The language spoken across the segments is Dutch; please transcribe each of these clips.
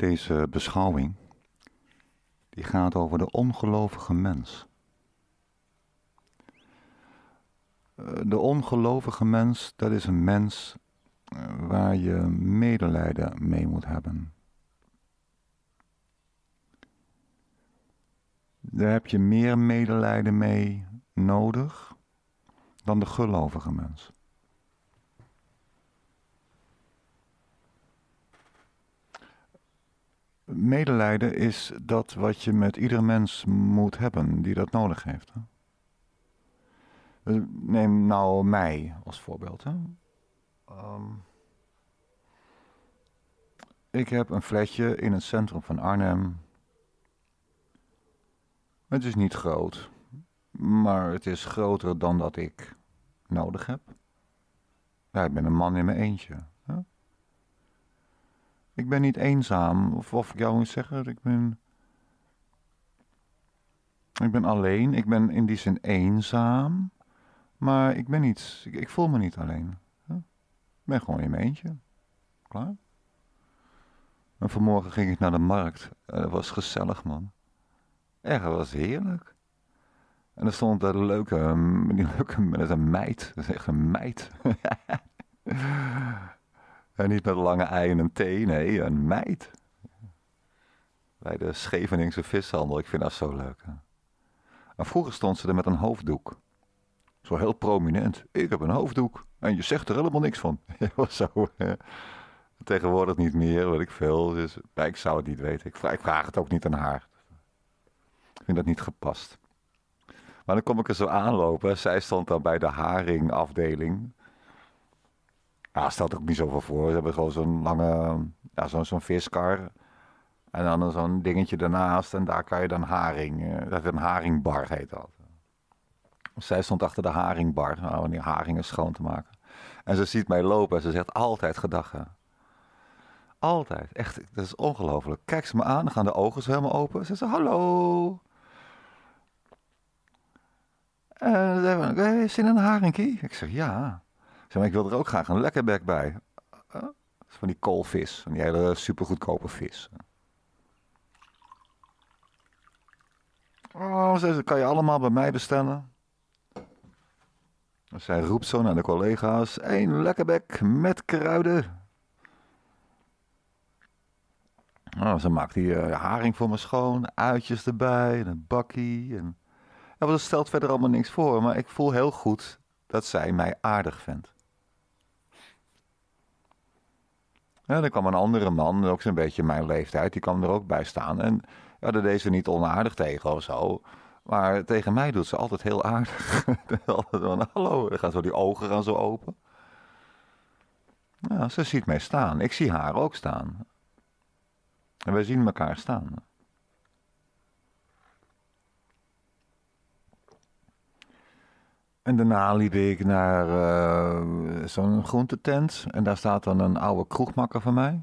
Deze beschouwing die gaat over de ongelovige mens. Eh, de ongelovige mens, dat is een mens eh, waar je medelijden mee moet hebben. Daar heb je meer medelijden mee nodig dan de gelovige mens. medelijden is dat wat je met ieder mens moet hebben die dat nodig heeft. Hè? Eh, neem nou mij als voorbeeld. Hè? Ehm, ik heb een flatje in het centrum van Arnhem. Het is niet groot, maar het is groter dan dat ik nodig heb. Ja, ik ben een man in mijn eentje. Ik ben niet eenzaam. Of wat ik jou moet zeggen, ik ben... Ik ben alleen. Ik ben in die zin eenzaam. Maar ik ben niet... Ik, ik voel me niet alleen. Ik ben gewoon in mijn eentje. Klaar? En vanmorgen ging ik naar de markt. Het eh, was gezellig, man. Echt, was heerlijk. En er stond een leuke, een leuke, dat een meid. Dat is echt een meid. En eh, niet met lange ei en een T, nee, een meid. Bij de Scheveningse vishandel, ik vind dat zo leuk. Hè? vroeger stond ze er met een hoofddoek. Zo heel prominent. Ik heb een hoofddoek. En je zegt er helemaal niks van. zo. Tegenwoordig niet meer, weet ik veel. Dus, ik zou het niet weten. Ik vraag, het ook niet aan haar. Ik vind dat niet gepast. Maar dan kom ik er zo aanlopen. Zij stond dan bij de haringafdeling. Ja, stelt ook niet zoveel voor. Ze hebben gewoon zo'n lange, ja, zo'n zo'n viskar. En dan zo'n dingetje daarnaast. En daar kan je dan haring. Eh, dat een haringbar heet dat. Zij stond achter de haringbar. Nou, om die haringen schoon te maken. En ze ziet mij lopen en ze zegt altijd gedachten. Altijd. Echt, dat is ongelooflijk. Kijk ze me aan, gaan de ogen zo helemaal open. Ze zegt hallo. En ze zegt, zin in een haringkie? Ik zeg ja. Zo, maar, ik wil er ook graag een lekkerback bij. Eh, eh, van die koolvis, van die hele supergoedkope vis. Oh, ze kan je allemaal bij mij bestellen. Zij roept zo naar de collega's: één lekkerbek met kruiden. Oh, ze maakt hier eh, haring voor me schoon, uitjes erbij, en een bakkie. En... Ja, dat stelt verder allemaal niks voor, maar ik voel heel goed dat zij mij aardig vindt. Ja, er kwam een andere man, ook zo'n beetje mijn leeftijd, die kwam er ook bij staan. En ja, dat deed ze niet onaardig tegen of zo. Maar tegen mij doet ze altijd heel aardig. altijd van, hallo, dan gaan zo die ogen gaan zo open. ze ziet mij staan. Ik zie haar ook staan. En wij zien elkaar staan. En daarna liep ik naar eh, zo'n groententent En daar staat dan een oude kroegmakker van mij.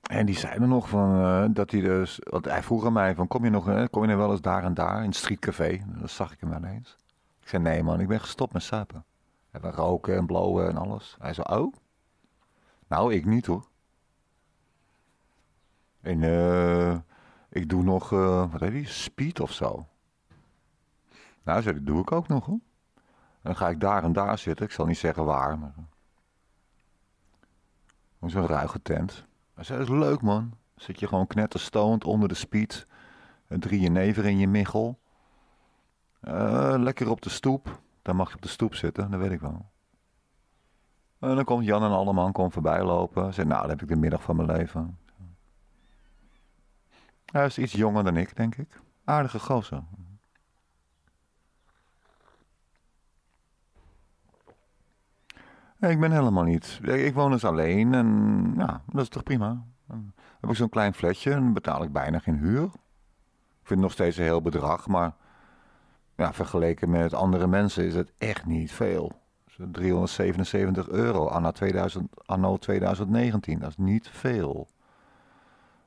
En die zei er nog van, eh, dat hij dus... Want hij vroeg aan mij van, kom je nog eh, kom je nou wel eens daar en daar in het streetcafé? Dat zag ik hem wel eens. Ik zei, nee man, ik ben gestopt met suipen. En we roken en blowen en alles. Hij zei, oh? Nou, ik niet hoor. En eh... Ik doe nog, eh, wat heet die, speed of zo. Nou, zei, dat doe ik ook nog. Hoor. dan ga ik daar en daar zitten. Ik zal niet zeggen waar, maar... Oh, zo'n ruige tent. Hij zei, dat is leuk, man. Zit je gewoon knetterstoond onder de speed. Een drieën never in je michel. Eh, lekker op de stoep. Dan mag je op de stoep zitten, dat weet ik wel. En dan komt Jan en Alleman komt voorbij lopen. Zegt, nou, dan heb ik de middag van mijn leven. Hij is iets jonger dan ik, denk ik. Aardige gozer. ik ben helemaal niet. Ik woon dus alleen en ja, nou, dat is toch prima. heb ik zo'n klein flatje en betaal ik bijna geen huur. Ik vind het nog steeds een heel bedrag, maar ja, vergeleken met andere mensen is het echt niet veel. 377 dus euro 2000, anno 2019, dat is niet veel.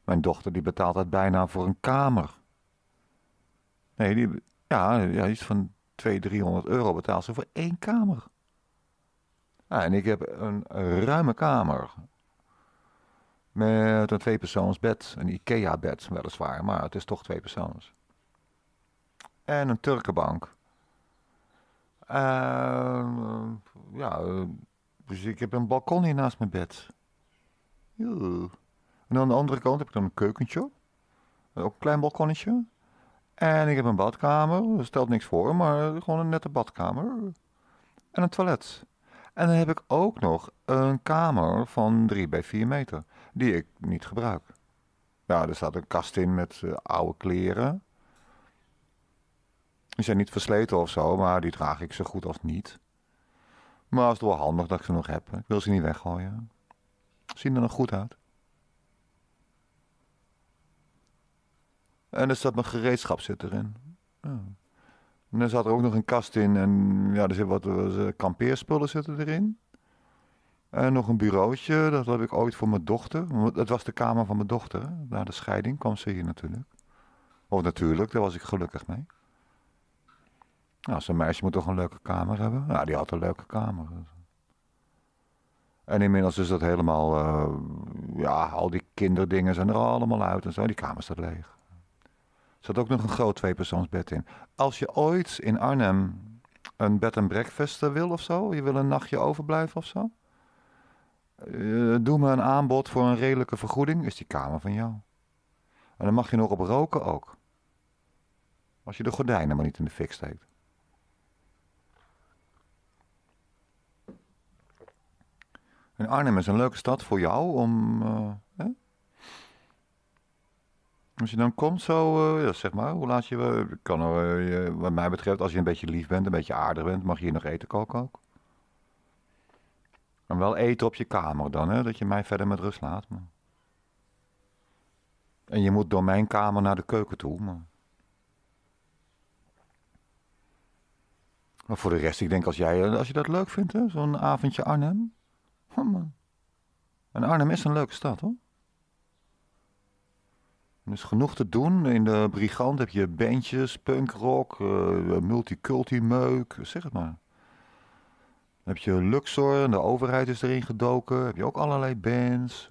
Mijn dochter die betaalt dat bijna voor een kamer. Nee, die, ja, ja iets van 200, 300 euro betaalt ze voor één kamer. en ik heb een ruime kamer. Met een tweepersoonsbed, een IKEA-bed weliswaar, maar het is toch twee persoons. En een Turkenbank. Uh, ja, dus ik heb een balkon hier naast mijn bed. Joe. En aan de andere kant heb ik dan een keukentje. Ook een klein balkonnetje. En ik heb een badkamer. Dat stelt niks voor, maar gewoon een nette badkamer. En een toilet. En dan heb ik ook nog een kamer van 3 bij 4 meter. Die ik niet gebruik. Nou, er staat een kast in met eh, oude kleren. Die zijn niet versleten of zo, maar die draag ik zo goed als niet. Maar het is wel handig dat ik ze nog heb. Ik wil ze niet weggooien. Zien er nog goed uit. En er zat mijn gereedschap zit erin. En er zat er ook nog een kast in en ja, er zit wat eh, kampeerspullen zitten erin. En nog een bureautje, dat heb ik ooit voor mijn dochter. Dat was de kamer van mijn dochter. Na de scheiding kwam ze hier natuurlijk. Of oh, natuurlijk, daar was ik gelukkig mee. Nou, zo'n meisje moet toch een leuke kamer hebben? ja, die had een leuke kamer. En inmiddels is dat helemaal, eh, ja, al die kinderdingen zijn er allemaal uit en zo. Die kamer staat leeg zat ook nog een groot tweepersoonsbed in. Als je ooit in Arnhem een bed en breakfast eh, wil of zo, je wil een nachtje overblijven of zo, eh, doe me een aanbod voor een redelijke vergoeding, is die kamer van jou. En dan mag je nog op roken ook. Als je de gordijnen maar niet in de fik steekt. En Arnhem is een leuke stad voor jou om. Eh, als je dan komt zo, uh, zeg maar, hoe laat je... Eh, kan, uh, wat mij betreft, als je een beetje lief bent, een beetje aardig bent, mag je hier nog eten koken ook. En wel eten op je kamer dan, hè, dat je mij verder met rust laat. Maar... En je moet door mijn kamer naar de keuken toe, maar... Maar voor de rest, ik denk als jij, als je dat leuk vindt, zo'n avondje Arnhem. man. En Arnhem is een leuke stad, hoor is genoeg te doen. In de Brigand heb je bandjes, punkrock, uh, eh, multiculti-meuk, zeg het maar. Dan heb je Luxor en de overheid is erin gedoken. Dan heb je ook allerlei bands.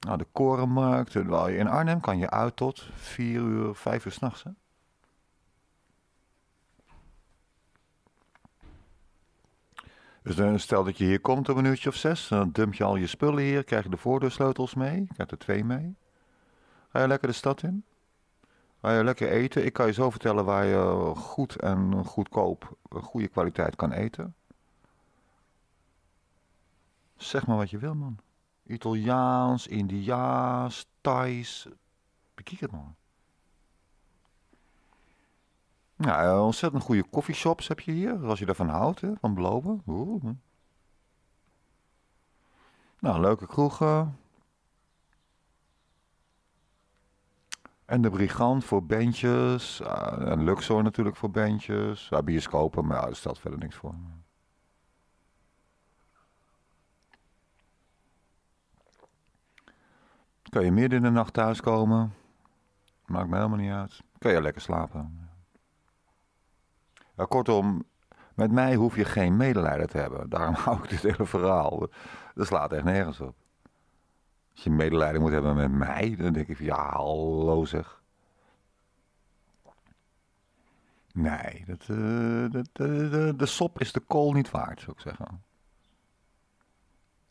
Nou, de korenmarkt. In Arnhem kan je uit tot 4 uur, 5 uur s'nachts. Dus stel dat je hier komt om een uurtje of zes, dan dump je al je spullen hier, krijg je de voordeursleutels mee, krijg er twee mee. Ga je lekker de stad in? Ga je lekker eten? Ik kan je zo vertellen waar je goed en goedkoop, eh, goede kwaliteit kan eten. Zeg maar wat je wil, man. Italiaans, Indiaas, Thais. Bekijk het, man. Ja, nou, eh, ontzettend goede koffieshops heb je hier, als je ervan houdt, hè, van blopen. Oeh. Hm. Nou, leuke kroegen. En de Brigand voor bandjes. Eh, en Luxor natuurlijk voor bandjes. Ja, bioscopen, maar ja, daar staat verder niks voor. Kan je midden in de nacht thuiskomen? Maakt me helemaal niet uit. Kan je lekker slapen. Nou, kortom, met mij hoef je geen medelijden te hebben. Daarom hou ik dit hele verhaal. Dat slaat echt nergens op. Als je medelijden moet hebben met mij, dan denk ik van ja, hallo Nee, dat, uh, de, de, de, de, sop is de kool niet waard, zou ik zeggen.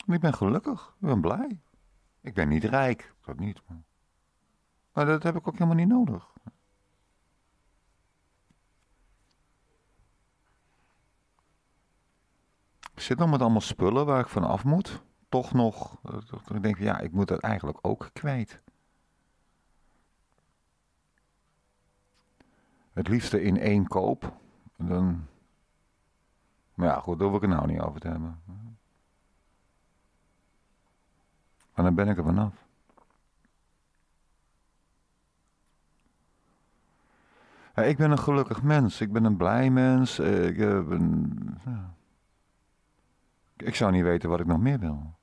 ik ben gelukkig, ik ben blij. Ik ben niet rijk, dat niet. maar dat heb ik ook helemaal niet nodig. Ik zit nog met allemaal spullen waar ik van af moet. Toch nog, eh, ik denk ja, ik moet dat eigenlijk ook kwijt. Het liefste in één koop. Dan, maar ja, goed, daar hoef ik het nou niet over te hebben. Maar dan ben ik er vanaf. Ja, ik ben een gelukkig mens. Ik ben een blij mens. Ik eh, ben. Ja. Ik zou niet weten wat ik nog meer wil.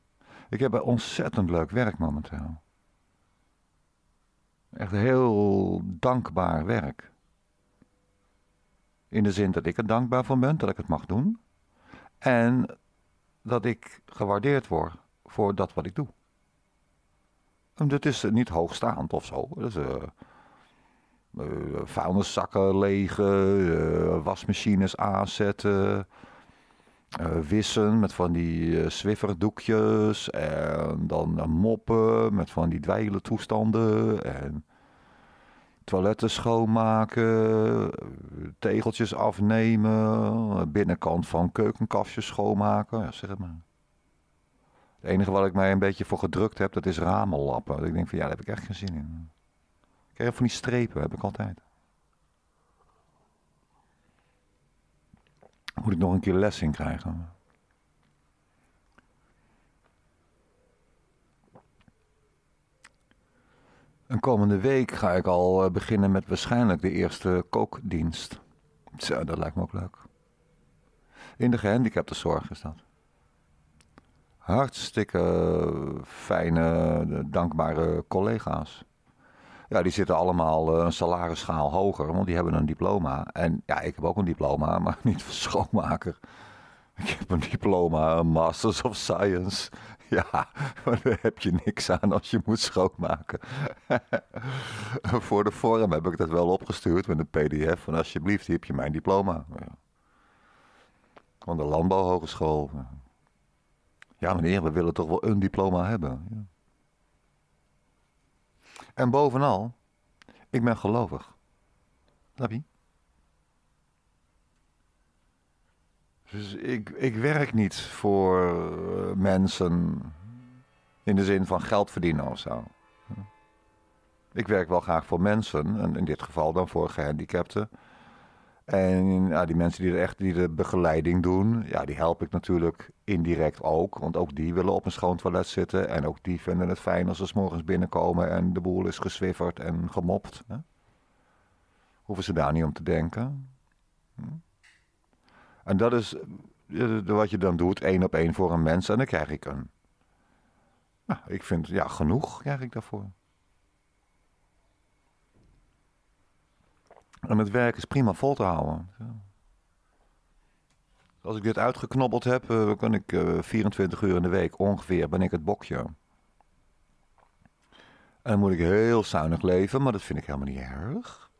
Ik heb ontzettend leuk werk momenteel. Echt heel dankbaar werk. In de zin dat ik er dankbaar van ben, dat ik het mag doen. En dat ik gewaardeerd word voor dat wat ik doe. En dit is niet hoogstaand of zo. Dat is, eh, eh, vuilniszakken legen, eh, wasmachines aanzetten. Eh, wissen met van die eh, zwifferdoekjes en dan eh, moppen met van die dweilen toestanden en toiletten schoonmaken, tegeltjes afnemen, binnenkant van keukenkastjes schoonmaken, ja, zeg maar. Het enige wat ik mij een beetje voor gedrukt heb, dat is ramen lappen. Ik denk van ja, daar heb ik echt geen zin in. Ik heb van die strepen, heb ik altijd. Moet ik nog een keer les in krijgen. Een komende week ga ik al eh, beginnen met waarschijnlijk de eerste kookdienst. Zo, dat lijkt me ook leuk. In de gehandicaptenzorg is dat. Hartstikke fijne, eh, dankbare collega's. Ja, die zitten allemaal eh, een salarisschaal hoger, want die hebben een diploma. En ja, ik heb ook een diploma, maar niet van schoonmaker. Ik heb een diploma, een Masters of Science. Ja, daar heb je niks aan als je moet schoonmaken. Voor de forum heb ik dat wel opgestuurd met een pdf van alsjeblieft, hier heb je mijn diploma. Van de landbouwhogeschool. Ja meneer, we willen toch wel een diploma hebben. Ja. En bovenal, ik ben gelovig. Labi? Dus ik, ik werk niet voor eh, mensen in de zin van geld verdienen of zo. Ik werk wel graag voor mensen, en in dit geval dan voor gehandicapten. En ja, die mensen die er echt die de begeleiding doen, ja, die help ik natuurlijk indirect ook. Want ook die willen op een schoon toilet zitten. En ook die vinden het fijn als ze s morgens binnenkomen en de boel is geswifferd en gemopt. Hè? Hoeven ze daar niet om te denken. Hm. En dat is wat je dan doet, één op één voor een mens. En dan krijg ik een. Nou, ik vind, ja, genoeg krijg ik daarvoor. En het werk is prima vol te houden. Als ik dit uitgeknobbeld heb, uh, kan ik uh, eh, 24 uur in de week ongeveer, ben ik het bokje. En dan moet ik heel zuinig leven, maar dat vind ik helemaal niet erg.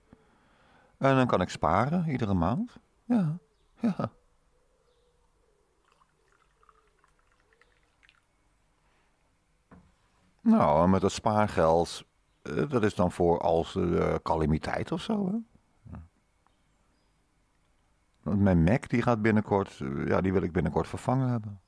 En dan kan ik sparen iedere maand. Ja, ja. Nou, en met dat spaargeld, eh, dat is dan voor als uh, calamiteit of zo. Hè? Want mijn Mac die gaat binnenkort, eh, ja, die wil ik binnenkort vervangen hebben.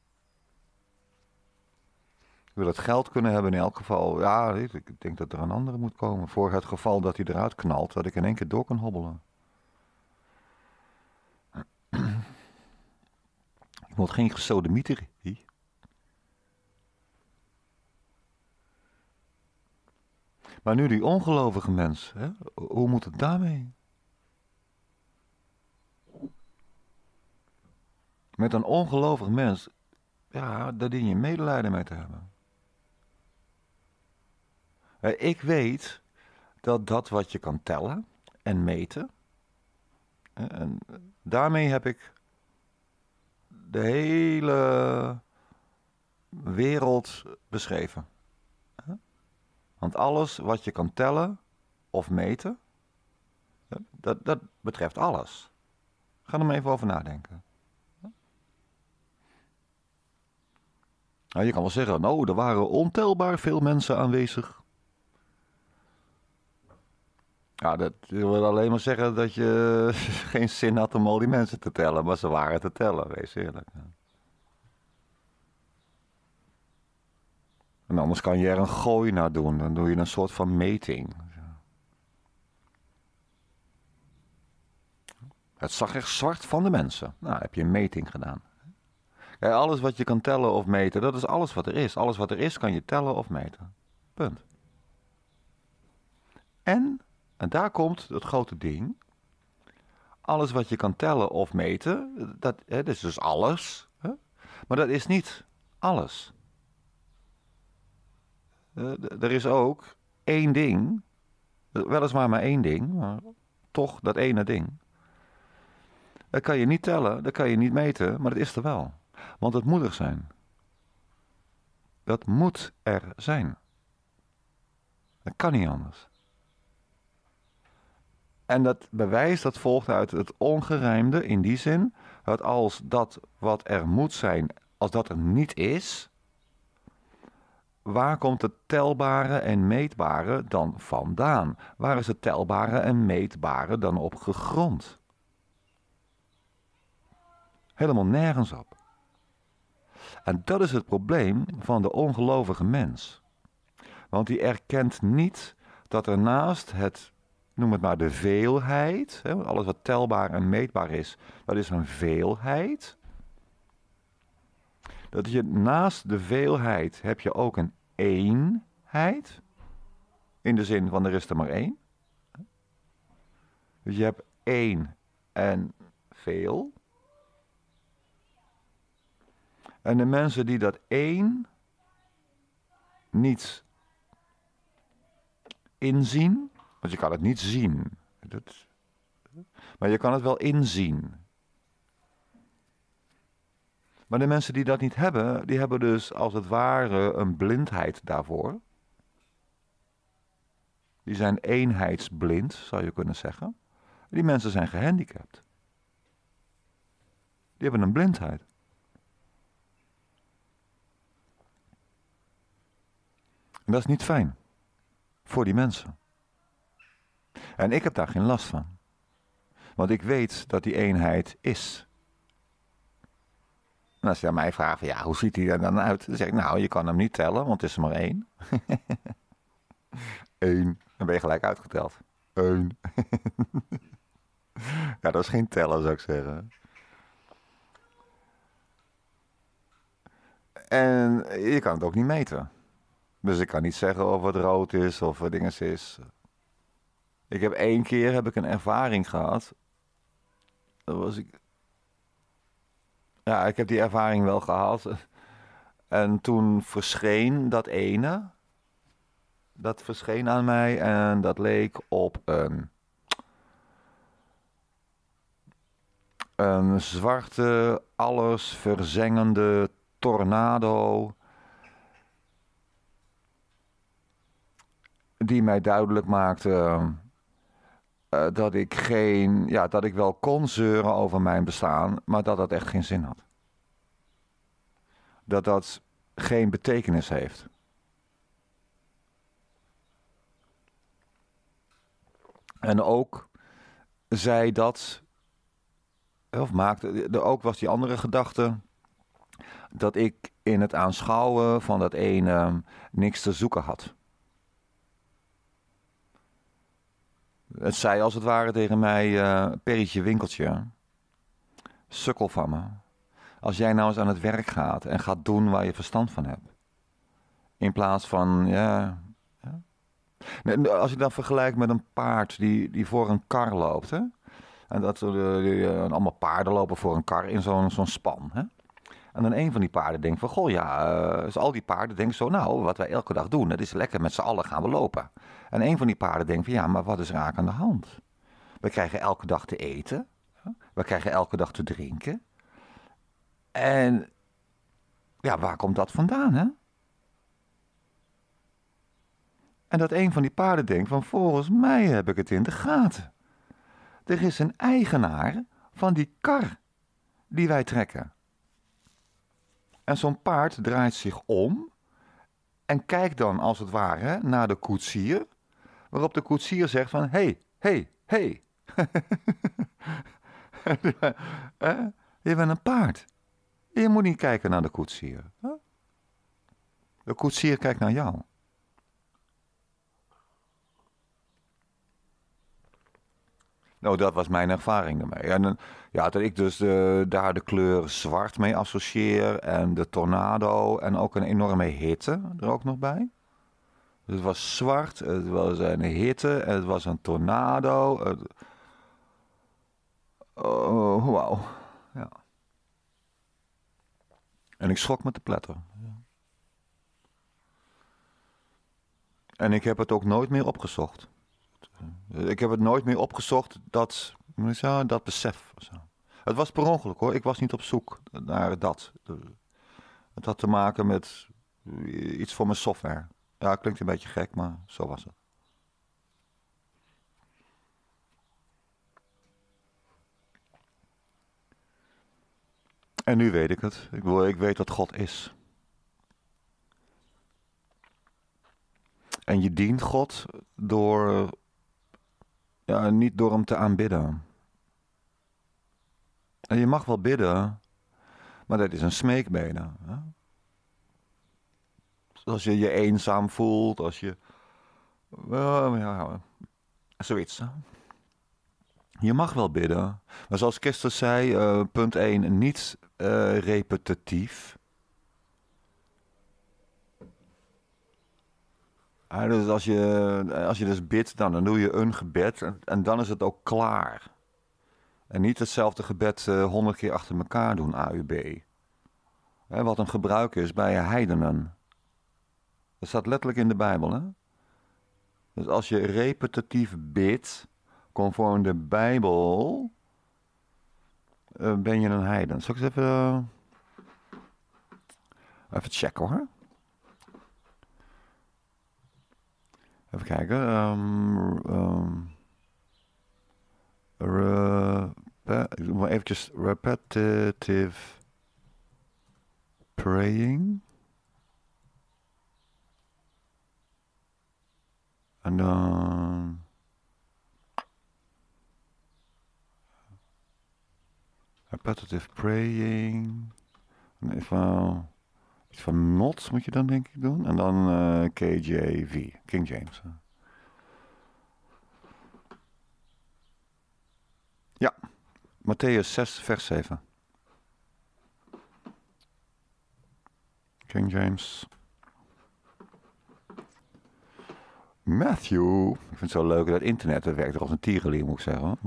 Ik wil het geld kunnen hebben in elk geval. Ja, ik denk dat er een andere moet komen. Voor het geval dat hij eruit knalt, dat ik in één keer door kan hobbelen. Ik moet geen gesodemieter. Maar nu die ongelovige mens, hè? hoe moet het daarmee? met een ongelovig mens, ja, daar dien je medelijden mee te hebben. Eh, ik weet dat dat wat je kan tellen en meten, en daarmee heb ik de hele wereld beschreven. Want alles wat je kan tellen of meten, dat, dat betreft alles. Ga er maar even over nadenken. Nou, je kan wel zeggen, nou, er waren ontelbaar veel mensen aanwezig. Ja, dat wil alleen maar zeggen dat je geen zin had om al die mensen te tellen, maar ze waren te tellen, wees eerlijk. En anders kan je er een gooi naar doen, dan doe je een soort van meting. Het zag echt zwart van de mensen. Nou, heb je een meting gedaan alles wat je kan tellen of meten, dat is alles wat er is. Alles wat er is kan je tellen of meten. Punt. En, en daar komt het grote ding. Alles wat je kan tellen of meten, dat, hè, is dus alles. Hè? Maar dat is niet alles. Eh, er is ook één ding, weliswaar maar één ding, maar toch dat ene ding. Dat kan je niet tellen, dat kan je niet meten, maar dat is er wel. Want het moet er zijn. Dat moet er zijn. Dat kan niet anders. En dat bewijs dat volgt uit het ongerijmde in die zin dat als dat wat er moet zijn, als dat er niet is, waar komt het telbare en meetbare dan vandaan? Waar is het telbare en meetbare dan op gegrond? Helemaal nergens op. En dat is het probleem van de ongelovige mens. Want die erkent niet dat er naast het, noem het maar de veelheid, alles wat telbaar en meetbaar is, dat is een veelheid. Dat je naast de veelheid heb je ook een eenheid. In de zin van er is er maar één. Dus je hebt één en veel. En de mensen die dat één niet inzien, want je kan het niet zien, dat, maar je kan het wel inzien. Maar de mensen die dat niet hebben, die hebben dus als het ware een blindheid daarvoor. Die zijn eenheidsblind, zou je kunnen zeggen. Die mensen zijn gehandicapt. Die hebben een blindheid. En dat is niet fijn voor die mensen. En ik heb daar geen last van. Want ik weet dat die eenheid is. En als je aan mij vraagt, ja, hoe ziet die er dan uit? Dan zeg ik, nou, je kan hem niet tellen, want het is er maar één. Eén. Dan ben je gelijk uitgeteld. Eén. ja, dat is geen tellen, zou ik zeggen. En je kan het ook niet meten. Dus ik kan niet zeggen of het rood is of wat dingen is. Ik heb één keer heb ik een ervaring gehad. Dat was ik. Ja, ik heb die ervaring wel gehad. En toen verscheen dat ene. Dat verscheen aan mij en dat leek op een. Een zwarte, alles verzengende tornado die mij duidelijk maakte ehm, eh, dat ik geen, ja, dat ik wel kon zeuren over mijn bestaan, maar dat dat echt geen zin had. Dat dat geen betekenis heeft. En ook zei dat, of maakte, ook was die andere gedachte, dat ik in het aanschouwen van dat ene ehm, niks te zoeken had. Het zei als het ware tegen mij, uh, Perretje Winkeltje, sukkel van me. Als jij nou eens aan het werk gaat en gaat doen waar je verstand van hebt. In plaats van, ja... ja. als je dan vergelijkt met een paard die, die voor een kar loopt, hè? En dat uh, allemaal paarden lopen voor een kar in zo'n zo'n span, hè? En dan een van die paarden denkt van, goh ja, dus al die paarden denken zo, nou, wat wij elke dag doen, dat is lekker, met z'n allen gaan we lopen. En een van die paarden denkt van, ja, maar wat is raak aan de hand? We krijgen elke dag te eten, we krijgen elke dag te drinken. En ja, waar komt dat vandaan, hè? En dat een van die paarden denkt van, volgens mij heb ik het in de gaten. Er is een eigenaar van die kar die wij trekken. En zo'n paard draait zich om en kijkt dan als het ware naar de koetsier, waarop de koetsier zegt van hey, hey, hey. Eh, je bent een paard. Je moet niet kijken naar de koetsier. De koetsier kijkt naar jou. Nou, dat was mijn ervaring ermee. En eh, ja, dat ik dus de, eh, daar de kleur zwart mee associeer en de tornado en ook een enorme hitte er ook nog bij. het was zwart, het was een hitte, het was een tornado. Oh, wauw. Ja. En ik schrok met de platter. En ik heb het ook nooit meer opgezocht. Ik heb het nooit meer opgezocht, dat, dat besef. Het was per ongeluk hoor, ik was niet op zoek naar dat. Het had te maken met iets voor mijn software. Ja, klinkt een beetje gek, maar zo was het. En nu weet ik het. Ik, wil, ik weet wat God is. En je dient God door ja, niet door hem te aanbidden. En je mag wel bidden, maar dat is een smeekbeden. Als je je eenzaam voelt, als je. ja, zoiets. Hè? Je mag wel bidden. Maar zoals Christus zei, eh, punt 1, niet eh, repetitief. dus als je, eh, als je dus bidt, dan, dan doe je een gebed en, dan is het ook klaar. En niet hetzelfde gebed eh, honderd keer achter elkaar doen, AUB. Hè, wat een gebruik is bij heidenen. Dat staat letterlijk in de Bijbel, hè? Dus als je repetitief bidt, conform de Bijbel, eh, ben je een heiden. Zal ik eens even, even checken hoor. Even kijken. Um, um, um, repetitive praying. and dan... Repetitive praying. In ieder geval... Iets van Knots moet je dan denk ik doen. En dan uh, eh, KJV, King James. Ja, Matthäus 6, vers 7. King James. Matthew. Ik vind het zo leuk dat internet, dat werkt als een tierenlier moet ik zeggen.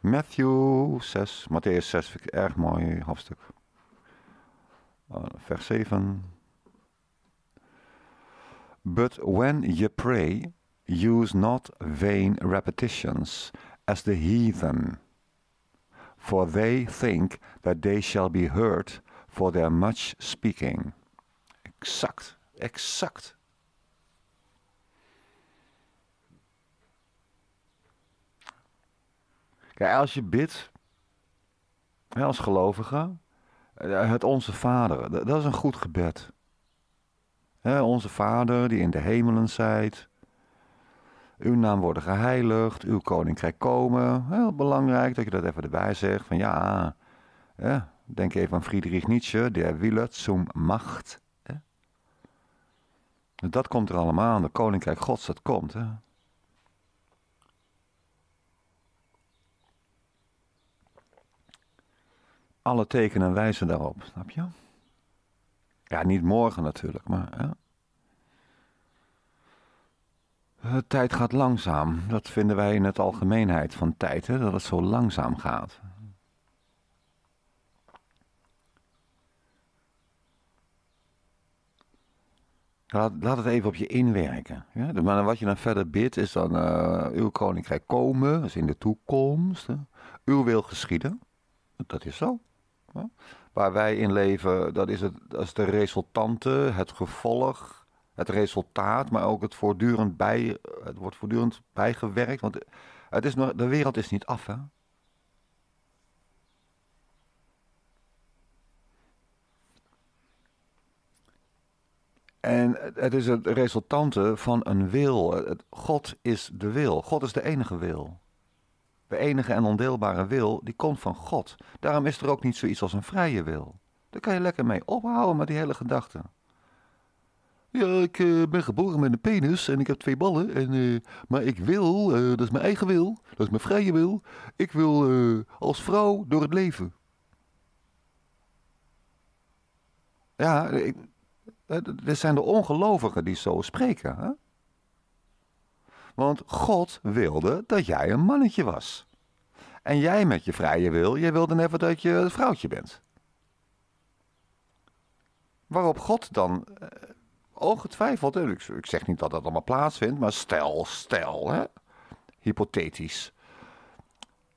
Matthew 6, Matthäus 6 vind ik erg mooi hoofdstuk. Oh, vers 7. But when ye pray, use not vain repetitions, as the heathen, for they think that they shall be heard for their much speaking. Exact, exact. Kijk, als je bidt, als gelovige, eh, het Onze Vader, dat is een goed gebed. onze Vader die in de hemelen zijt. Uw naam wordt geheiligd, uw koninkrijk komen. Heel belangrijk dat je dat even erbij zegt. Van ja, denk even aan Friedrich Nietzsche, der Wille zum Macht. Dat komt er allemaal aan, de koninkrijk gods, dat komt. alle tekenen wijzen daarop, snap je? Ja, niet morgen natuurlijk, maar. Ja. De tijd gaat langzaam. Dat vinden wij in het algemeenheid van tijd, hè? dat het zo langzaam gaat. Laat, laat het even op je inwerken. Ja? Maar wat je dan verder bidt is dan uh, uw koninkrijk komen, dus in de toekomst. Hè? Uw wil geschieden. Dat is zo. Waar wij in leven, dat is, het, dat de resultante, het gevolg, het resultaat, maar ook het voortdurend bij, het wordt voortdurend bijgewerkt. Want het is nog, de wereld is niet af, hè? En het is het resultante van een wil. God is de wil. God is de enige wil. De enige en ondeelbare wil, die komt van God. Daarom is er ook niet zoiets als een vrije wil. Daar kan je lekker mee ophouden met die hele gedachte. Ja, ik eh, ben geboren met een penis en ik heb twee ballen. En, eh, maar ik wil, eh, dat is mijn eigen wil, dat is mijn vrije wil. Ik wil als vrouw door het leven. Ja, ik, zijn de ongelovigen die zo spreken. Hè? Want God wilde dat jij een mannetje was. En jij met je vrije wil, jij wilde wat dat je een vrouwtje bent. Waarop God dan Ooggetwijfeld eh, ongetwijfeld, ik, zeg niet dat dat allemaal plaatsvindt, maar stel, stel, hè, hypothetisch.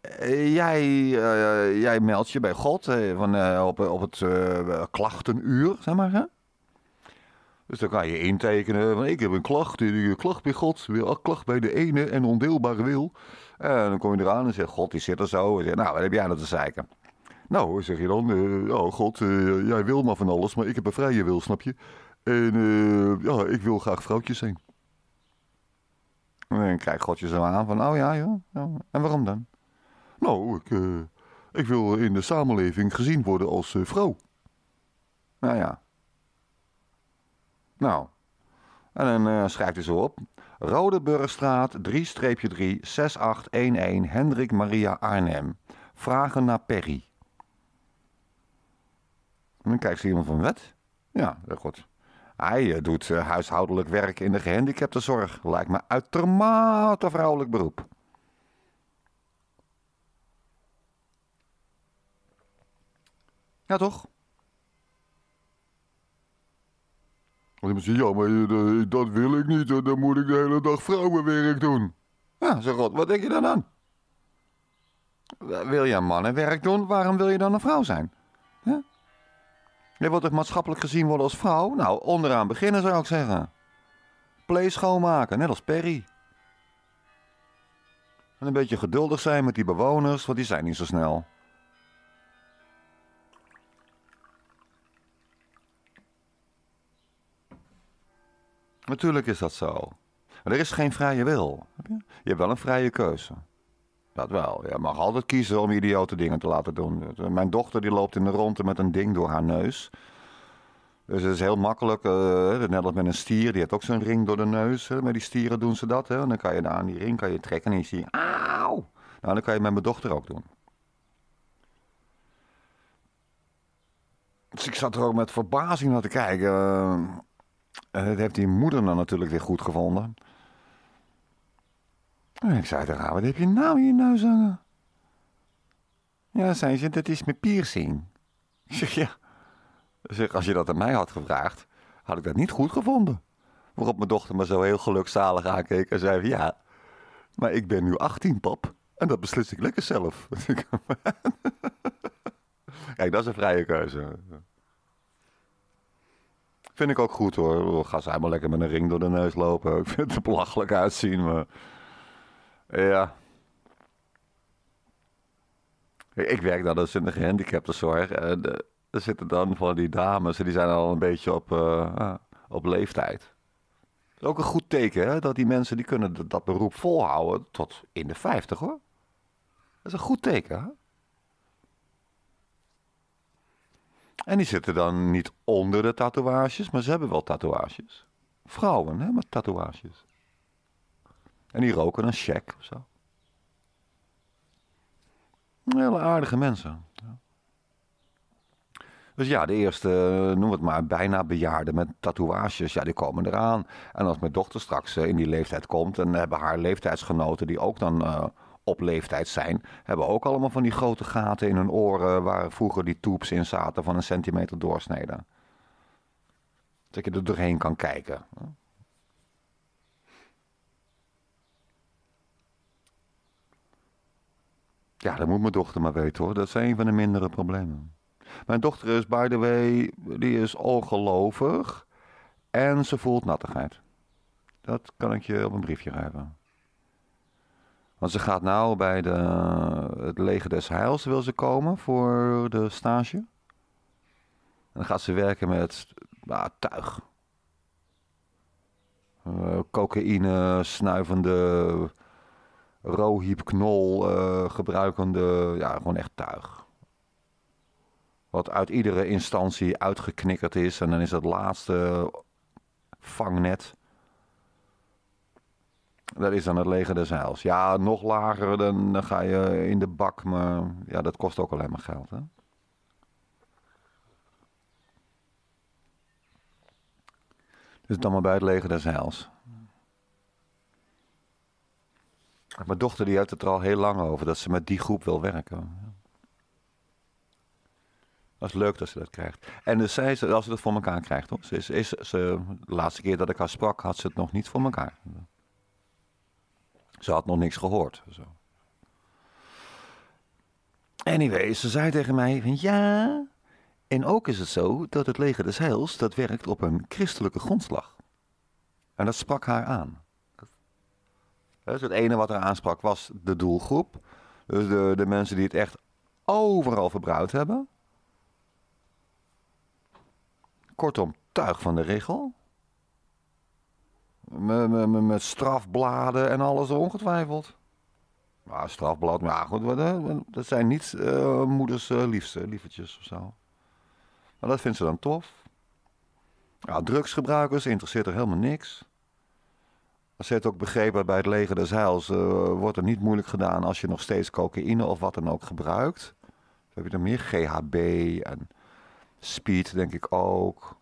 Eh, jij, eh, jij meldt je bij God van, op, op het klachtenuur, zeg maar. Hè? Dus dan kan je intekenen van ik heb een klacht, een klacht bij God, een klacht bij de ene en ondeelbare wil. En dan kom je eraan en zeg God die zit er zo. En zeg, nou, wat heb jij nou te zeiken? Nou, zeg je dan, eh, oh God, eh, jij wil maar van alles, maar ik heb een vrije wil, snap je? En eh, ja, ik wil graag vrouwtjes zijn. En dan krijgt God je zo aan van, oh ja, ja, en waarom dan? Nou, ik, ik wil in de samenleving gezien worden als vrouw. Nou ja, nou, en dan eh, schrijft hij zo op. Rodeburgstraat 3-3 6811 Hendrik Maria Arnhem. Vragen naar Perry. dan kijkt ze iemand van wet. Ja, heel goed. Hij eh, doet eh, huishoudelijk werk in de gehandicaptenzorg. Lijkt me uitermate vrouwelijk beroep. Ja, toch? ja, maar eh, dat wil ik niet. Dan moet ik de hele dag vrouwenwerk doen. Ja, zeg God, wat denk je dan aan? Eh, wil je mannenwerk doen, waarom wil je dan een vrouw zijn? Ja? Je wilt toch maatschappelijk gezien worden als vrouw? Nou, onderaan beginnen zou ik zeggen. Play schoonmaken, net als Perry. En een beetje geduldig zijn met die bewoners, want die zijn niet zo snel. Natuurlijk is dat zo. Maar er is geen vrije wil. Hm? Je hebt wel een vrije keuze. Dat wel. Je mag altijd kiezen om idiote dingen te laten doen. Mijn dochter die loopt in de ronde met een ding door haar neus. Dus het is heel makkelijk. Uh, net als met een stier, die heeft ook zo'n ring door de neus. Met die stieren doen ze dat. Hè. En dan kan je daar aan die ring kan je trekken en je ziet, auw. Nou, dan kan je met mijn dochter ook doen. Dus ik zat er ook met verbazing naar te kijken. Eh, en dat heeft die moeder dan natuurlijk weer goed gevonden. En ik zei tegen haar, wat heb je nou hier nou zangen? Ja, zei ze, dat is mijn piercing. Ik zeg, ja. zeg, als je dat aan mij had gevraagd, had ik dat niet goed gevonden. Waarop mijn dochter me zo heel gelukzalig aankeek en zei, ja, maar ik ben nu 18, pap. En dat beslis ik lekker zelf. Kijk, dat is een vrije keuze. Vind ik ook goed hoor. gaan ze helemaal lekker met een ring door de neus lopen. Ik vind het belachelijk uitzien, maar... Ja. Ik werk nou dus in de gehandicaptenzorg. En eh, er zitten dan van die dames... die zijn al een beetje op, uh, op leeftijd. Ook een goed teken, hè? Dat die mensen die kunnen dat beroep volhouden tot in de 50, hoor. Dat is een goed teken, hè? En die zitten dan niet onder de tatoeages, maar ze hebben wel tatoeages. Vrouwen, hè, met tatoeages. En die roken een check of zo. Hele aardige mensen. Dus ja, de eerste, eh, noem het maar, bijna bejaarden met tatoeages, ja, die komen eraan. En als mijn dochter straks eh, in die leeftijd komt, en hebben haar leeftijdsgenoten die ook dan eh, op leeftijd zijn, hebben ook allemaal van die grote gaten in hun oren waar vroeger die tubes in zaten van een centimeter doorsneden, Dat je er doorheen kan kijken. Ja, dat moet mijn dochter maar weten hoor. Dat zijn een van de mindere problemen. Mijn dochter is, by the way, die is ongelovig. En ze voelt nattigheid. Dat kan ik je op een briefje geven. Want ze gaat nou bij de, het leger des heils wil ze komen voor de stage. En dan gaat ze werken met ah, tuig. Eh, cocaïne snuivende, rohiepknol eh, gebruikende, ja gewoon echt tuig. Wat uit iedere instantie uitgeknikkerd is en dan is dat laatste vangnet dat is dan het leger des heils. Ja, nog lager, dan, ga je in de bak. Maar ja, dat kost ook alleen maar geld, hè? Dus dan maar bij het leger des heils. Mijn dochter die heeft het er al heel lang over, dat ze met die groep wil werken. Dat is leuk dat ze dat krijgt. En dus als ze dat voor elkaar krijgt hoor. Ze is, is, ze, de laatste keer dat ik haar sprak, had ze het nog niet voor elkaar. Ze had nog niks gehoord. Zo. Anyway, ze zei tegen mij: Ja. En ook is het zo dat het leger des heils dat werkt op een christelijke grondslag. En dat sprak haar aan. Dus het ene wat haar aansprak was de doelgroep. Dus de, de mensen die het echt overal verbruikt hebben. Kortom, tuig van de regel. Met strafbladen en alles ongetwijfeld. Maar strafblad, maar ja, goed, dat zijn niet uh, moeders eh, liefste, lievertjes of zo. Maar dat vindt ze dan tof. Ja, drugsgebruikers interesseert er helemaal niks. Als ze het ook begrepen bij het leger des heils, uh, wordt er niet moeilijk gedaan als je nog steeds cocaïne of wat dan ook gebruikt. heb je dan meer GHB en speed, denk ik ook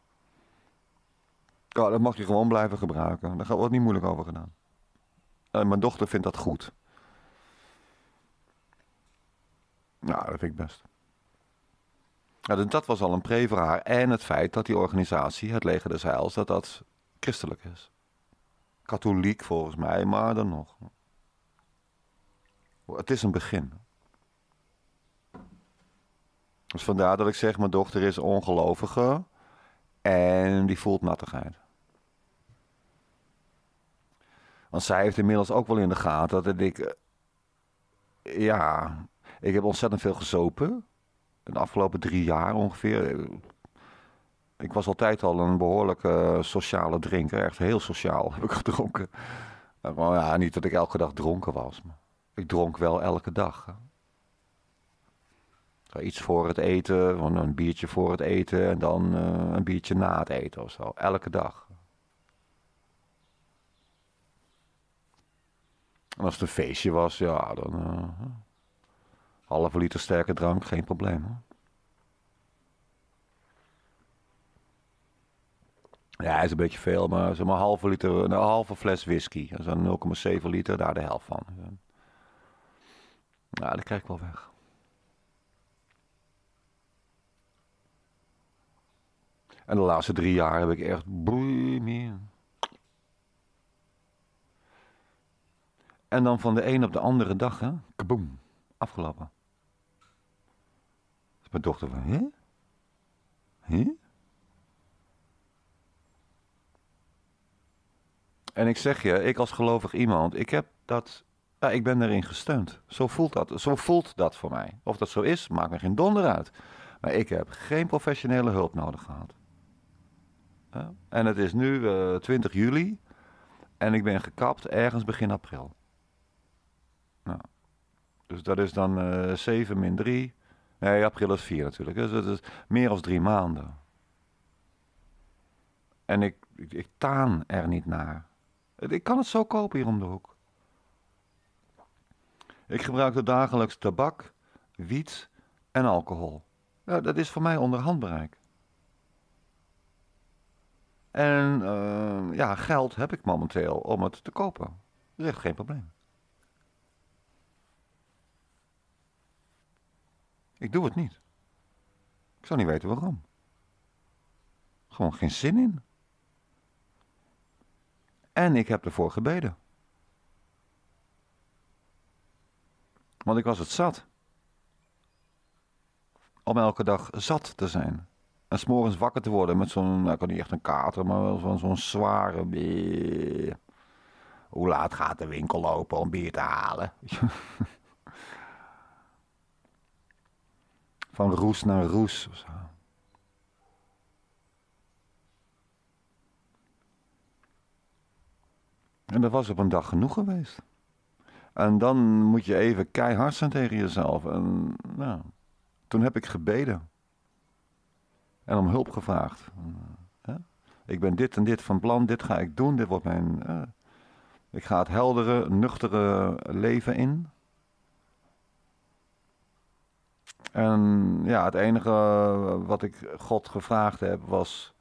dat mag je gewoon blijven gebruiken. Daar wordt niet moeilijk over gedaan. Eh, mijn dochter vindt dat goed. Nou, dat vind ik best. Dus dat was al een pre haar. En het feit dat die organisatie, het Leger des Heils, dat dat christelijk is. Katholiek volgens mij, maar dan nog. Het is een begin. Dus vandaar dat ik zeg, mijn dochter is ongelovige en die voelt nattigheid. Want zij heeft inmiddels ook wel in de gaten dat ik. Eh, ja, ik heb ontzettend veel gezopen. De afgelopen drie jaar ongeveer. Ik was altijd al een behoorlijke eh, sociale drinker. Echt heel sociaal heb ik gedronken. Eh, maar ja, niet dat ik elke dag dronken was. Maar ik dronk wel elke dag. Iets voor het eten, een biertje voor het eten en dan een biertje na het eten of zo. Elke dag. En als het een feestje was, ja, dan uh, halve liter sterke drank, geen probleem. Hoor. Ja, is een beetje veel, maar zeg maar halve liter, een halve fles whisky. Dat is 0,7 liter, daar de helft van. Nou, dus dat krijg ik wel weg. En de laatste drie jaar heb ik echt meer. En dan van de een op de andere dag, hè? Kaboom. Afgelopen. mijn dochter van, hè? Hè? En ik zeg je, ik als gelovig iemand, ik heb dat... Ja, ik ben erin gesteund. Zo voelt, dat, zo voelt dat voor mij. Of dat zo is, maakt me geen donder uit. Maar ik heb geen professionele hulp nodig gehad. En het is nu 20 eh, juli. En ik ben gekapt ergens begin april. Nou. Dus dat is dan uh, eh, 7 min 3. Nee, april is 4 natuurlijk. Dus dat is meer dan drie maanden. En ik, ik, taan er niet naar. Ik kan het zo kopen hier om de hoek. Ik gebruik er dagelijks tabak, wiet en alcohol. Nou, dat is voor mij onder handbereik. En eh, ja, geld heb ik momenteel om het te kopen. Dat is echt geen probleem. Ik doe het niet. Ik zou niet weten waarom. Gewoon geen zin in. En ik heb ervoor gebeden. Want ik was het zat. Om elke dag zat te zijn. En s'morgens wakker te worden met zo'n, nou, ik kan niet echt een kater, maar wel van zo'n zware. Bee. Hoe laat gaat de winkel lopen om bier te halen? van roes naar roes En dat was op een dag genoeg geweest. En dan moet je even keihard zijn tegen jezelf. En nou, toen heb ik gebeden. En om hulp gevraagd. Ik ben dit en dit van plan, dit ga ik doen, dit wordt mijn. Eh, ik ga het heldere, nuchtere leven in. En ja, het enige eh, wat ik God gevraagd heb was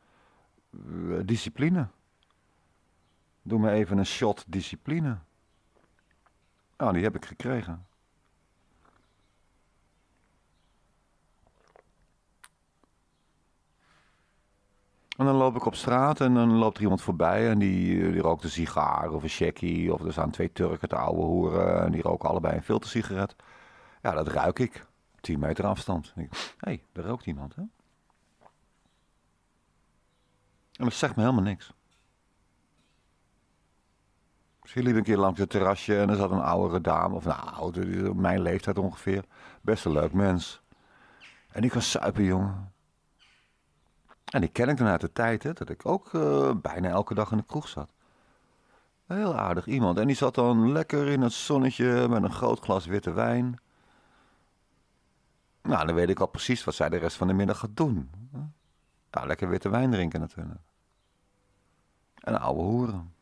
eh, discipline. Doe me even een shot discipline. Nou, die heb ik gekregen. En dan loop ik op straat en dan loopt er iemand voorbij en die, eh, die rookt een sigaar of een checkie. Of er staan twee Turken te ouwe hoeren en die roken allebei een filtersigaret. Ja, dat ruik ik. 10 meter afstand. Hé, hey, daar rookt iemand, hè? En dat zegt me helemaal niks. Ze liep een keer langs het terrasje en er zat een oudere dame, of nou, ouder, mijn leeftijd ongeveer. Best een leuk mens. En die was suipen, jongen. En die ken ik dan uit de tijd, hè, dat ik ook eh, bijna elke dag in de kroeg zat. Heel aardig iemand. En die zat dan lekker in het zonnetje met een groot glas witte wijn. Nou, dan weet ik al precies wat zij de rest van de middag gaat doen. Nou, lekker witte wijn drinken natuurlijk. En oude hoeren.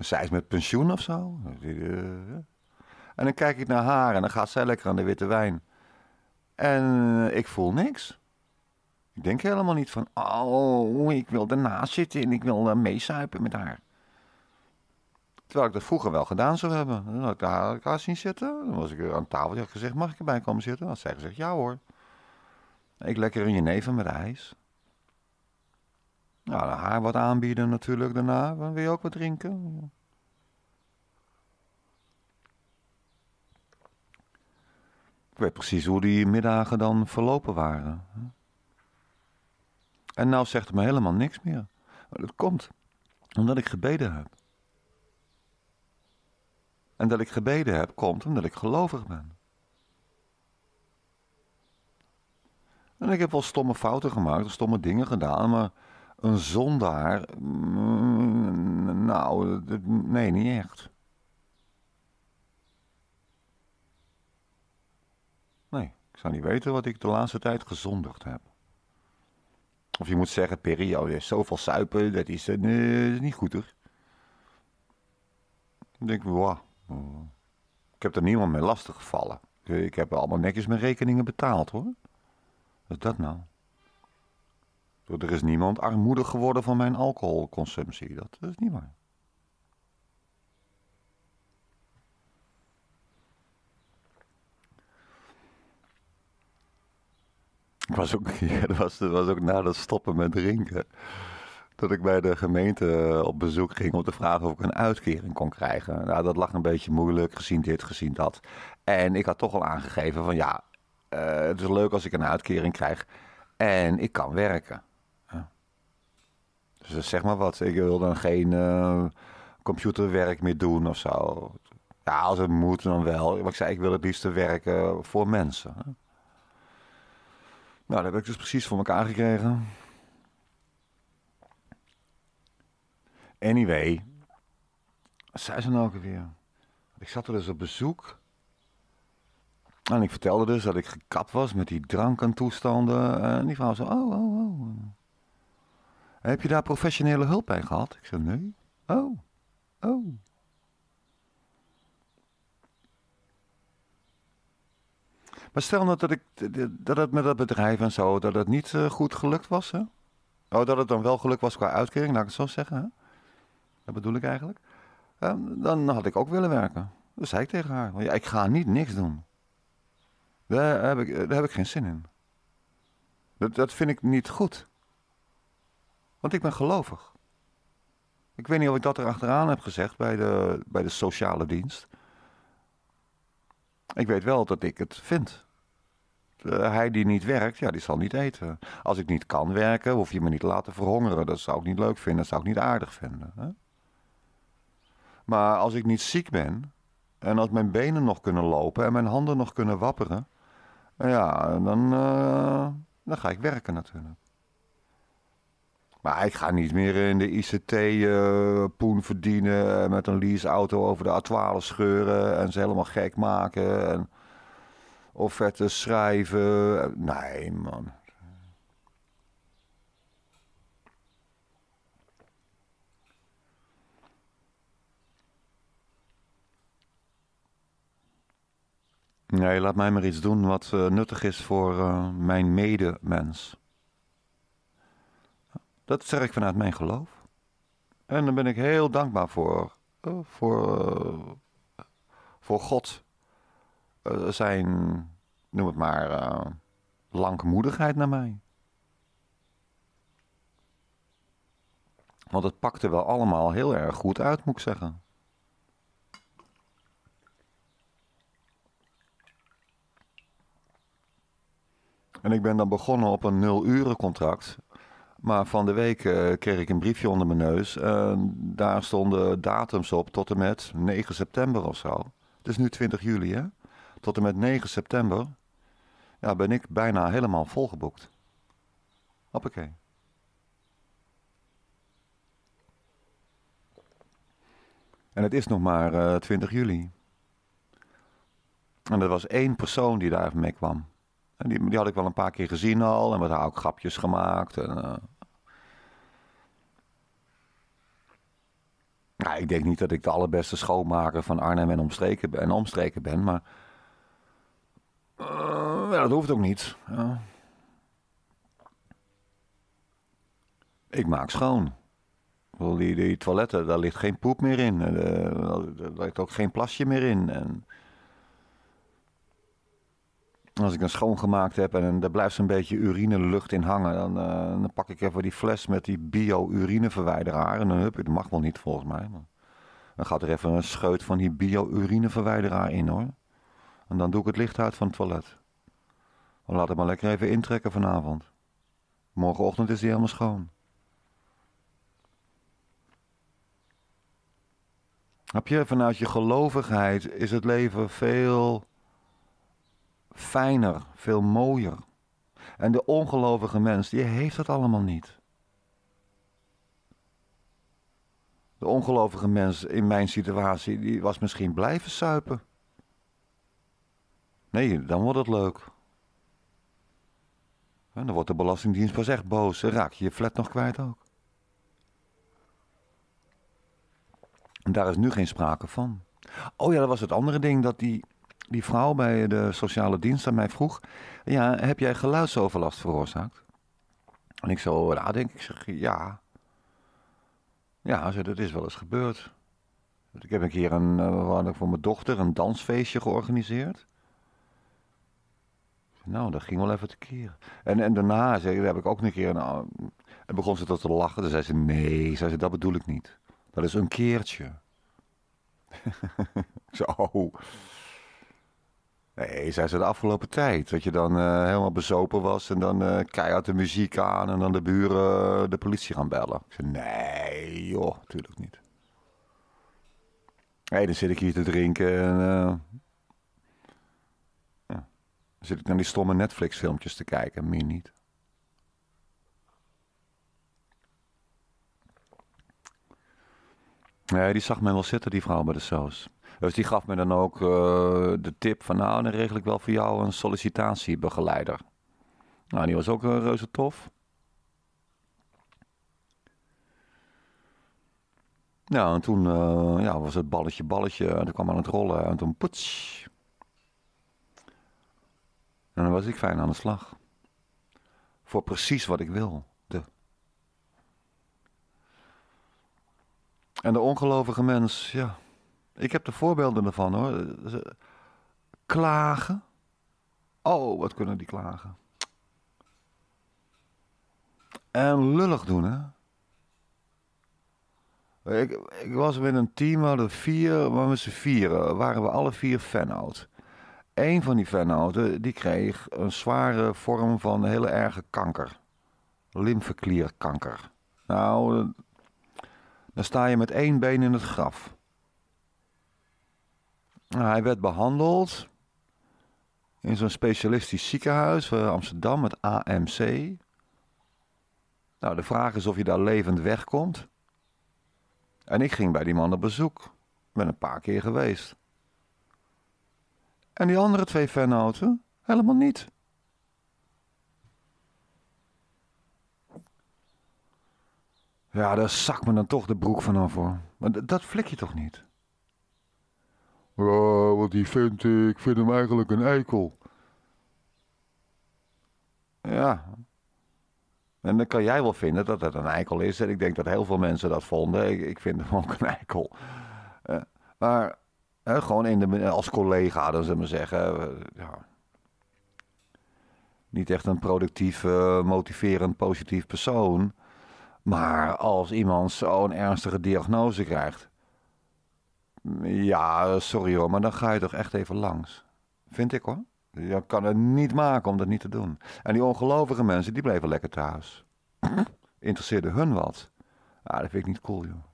Zij is met pensioen of zo. En dan kijk ik naar haar en dan gaat zij lekker aan de witte wijn. En ik voel niks. Ik denk helemaal niet van, oh, ik wil daarna zitten en ik wil eh, meesuipen met haar. Terwijl ik dat vroeger wel gedaan zou hebben. Dan had ik haar zien zitten. Dan was ik aan tafel. had gezegd, mag ik erbij komen zitten? Dan had zij gezegd, ja hoor. Ik lekker in je neven met ijs. Nou, haar wat aanbieden natuurlijk daarna. Wil je ook wat drinken? Ik weet precies hoe die middagen dan verlopen waren. En nou zegt het me helemaal niks meer. dat komt omdat ik gebeden heb. En dat ik gebeden heb, komt omdat ik gelovig ben. En ik heb wel stomme fouten gemaakt, stomme dingen gedaan, maar een zondaar. Mm, nou, nee, niet echt. Nee, ik zou niet weten wat ik de laatste tijd gezondigd heb. Of je moet zeggen, periode, oh, zoveel suipen, dat is, eh, is niet goed hoor. Dan denk ik, wow, ik heb er niemand mee lastig gevallen. Ik heb allemaal netjes mijn rekeningen betaald hoor. Wat is dat nou? Er is niemand armoedig geworden van mijn alcoholconsumptie. Dat, is niet waar. Ik was ook, ja, dat was, was ook na dat stoppen met drinken dat ik bij de gemeente eh, op bezoek ging om te vragen of ik een uitkering kon krijgen. Nou, dat lag een beetje moeilijk, gezien dit, gezien dat. En ik had toch al aangegeven van ja, eh, het is leuk als ik een uitkering krijg en ik kan werken. Dus zeg maar wat, ik wil dan geen eh, computerwerk meer doen of zo. Ja, als het moet dan wel. Wat ik zei, ik wil het liefst werken voor mensen. Nou, dat heb ik dus precies voor elkaar gekregen. Anyway, wat zei ze nou ook weer? Ik zat er dus op bezoek. En ik vertelde dus dat ik gekapt was met die drank en toestanden. En die vrouw zo, oh, oh, oh. Heb je daar professionele hulp bij gehad? Ik zei, nee. Oh, oh. Maar stel nou dat, ik, dat het met dat bedrijf en zo, dat het niet eh, goed gelukt was, hè? Oh, dat het dan wel gelukt was qua uitkering, laat ik het zo zeggen, hè? dat bedoel ik eigenlijk. Ehm, dan had ik ook willen werken. Dat zei ik tegen haar. Ja, ik ga niet niks doen. Daar heb ik, heb ik geen zin in. Dat, dat vind ik niet goed. Want ik ben gelovig. Ik weet niet of ik dat achteraan heb gezegd bij de, bij de sociale dienst. Ik weet wel dat ik het vind. hij die niet werkt, ja, die zal niet eten. Als ik niet kan werken, hoef je me niet te laten verhongeren. Dat zou ik niet leuk vinden, dat zou ik niet aardig vinden. Hè? Maar als ik niet ziek ben en als mijn benen nog kunnen lopen en mijn handen nog kunnen wapperen, eh, ja, dan, eh, dan ga ik werken natuurlijk. Maar ik ga niet meer in de ICT-poen eh, verdienen met een leaseauto over de A12 scheuren en ze helemaal gek maken en offertes schrijven. Nee, man. Nee, laat mij maar iets doen wat eh, nuttig is voor uh, mijn medemens. Dat zeg ik vanuit mijn geloof. En daar ben ik heel dankbaar voor. Eh, voor, voor God. zijn, noem het maar, langmoedigheid naar mij. Want het pakte wel allemaal heel erg goed uit, moet ik zeggen. En ik ben dan begonnen op een nul-uren contract. Maar van de week eh, kreeg ik een briefje onder mijn neus. En daar stonden datums op tot en met 9 september of zo. Het is nu 20 juli, hè? Tot en met 9 september ja, ben ik bijna helemaal volgeboekt. Hoppakee. En het is nog maar 20 eh, juli. En er was één persoon die daar mee kwam die, had ik wel een paar keer gezien al. En we haar ook grapjes gemaakt. En, eh. ik denk niet dat ik de allerbeste schoonmaker van Arnhem en omstreken, en omstreken ben. Maar eh, dat hoeft ook niet. Ik maak schoon. Die, die toiletten, daar ligt geen poep meer in. Er, eh, ligt ook geen plasje meer in. En als ik schoon schoongemaakt heb en er blijft zo'n beetje urinelucht in hangen, dan, eh, dan, pak ik even die fles met die bio-urineverwijderaar. En dan hup, dat mag wel niet volgens mij. Maar dan gaat er even een scheut van die bio-urineverwijderaar in hoor. En dan doe ik het licht uit van het toilet. Dan laat het maar lekker even intrekken vanavond. Morgenochtend is die helemaal schoon. Heb je vanuit je gelovigheid is het leven veel fijner, veel mooier. En de ongelovige mens, die heeft dat allemaal niet. De ongelovige mens in mijn situatie, die was misschien blijven suipen. Nee, dan wordt het leuk. En dan wordt de Belastingdienst pas echt boos. En raak je je flat nog kwijt ook. En daar is nu geen sprake van. Oh ja, dat was het andere ding dat die die vrouw bij de sociale dienst aan mij vroeg: Ja, heb jij geluidsoverlast veroorzaakt? En ik zo nadenk, ik zeg ja. Ja, zei, dat is wel eens gebeurd. Ik heb een keer een, uh, voor mijn dochter een dansfeestje georganiseerd. Nou, dat ging wel even keren. En, en daarna zei, daar heb ik ook een keer eh, En begon ze tot te lachen. Toen zei ze: Nee, zei ze, dat bedoel ik niet. Dat is een keertje. Zo. Nee, zei ze de afgelopen tijd. Dat je dan eh, helemaal bezopen was en dan uh, keihard de muziek aan en dan de buren eh, de politie gaan bellen. Ik zei, nee joh, natuurlijk niet. Nee, dan zit ik hier te drinken en ja. dan zit ik naar die stomme Netflix filmpjes te kijken, meer niet. Nee, die zag men wel zitten, die vrouw bij de saus. Dus die gaf me dan ook eh, de tip van nou, dan regel ik wel voor jou een sollicitatiebegeleider. Nou, die was ook eh, reuze tof. Nou, en toen eh, ja, was het balletje, balletje. En toen kwam aan het rollen en toen poets. En dan was ik fijn aan de slag. Voor precies wat ik wil. En de ongelovige mens, ja, ik heb de voorbeelden ervan hoor. Klagen. Oh, wat kunnen die klagen. En lullig doen, hè. Ik, ik was met een team, we hadden vier, we met z'n vieren waren we alle vier fanout. Eén van die fanouten, eh, die kreeg een zware vorm van hele erge kanker. Lymfeklierkanker. Nou, eh, dan sta je met één been in het graf hij werd behandeld in zo'n specialistisch ziekenhuis van eh, Amsterdam, het AMC. Nou, de vraag is of je daar levend wegkomt. En ik ging bij die man op bezoek. Ik ben een paar keer geweest. En die andere twee fanoten helemaal niet. Ja, daar zak me dan toch de broek vanaf hoor. Maar dat flik je toch niet? wat die vindt, eh, ik vind hem eigenlijk een eikel. Ja. En dan kan jij wel vinden dat het een eikel is. En ik denk dat heel veel mensen dat vonden. Ik, vind hem ook een eikel. Eh, maar gewoon in de, als collega, dan zullen we zeggen. Eh, ja. Niet echt een productief, motiverend, positief persoon. Maar als iemand zo'n ernstige diagnose krijgt. Ja, sorry hoor, maar dan ga je toch echt even langs. Vind ik hoor. Je kan het niet maken om dat niet te doen. En die ongelovige mensen, die bleven lekker thuis. Interesseerde hun wat. Ah, dat vind ik niet cool joh.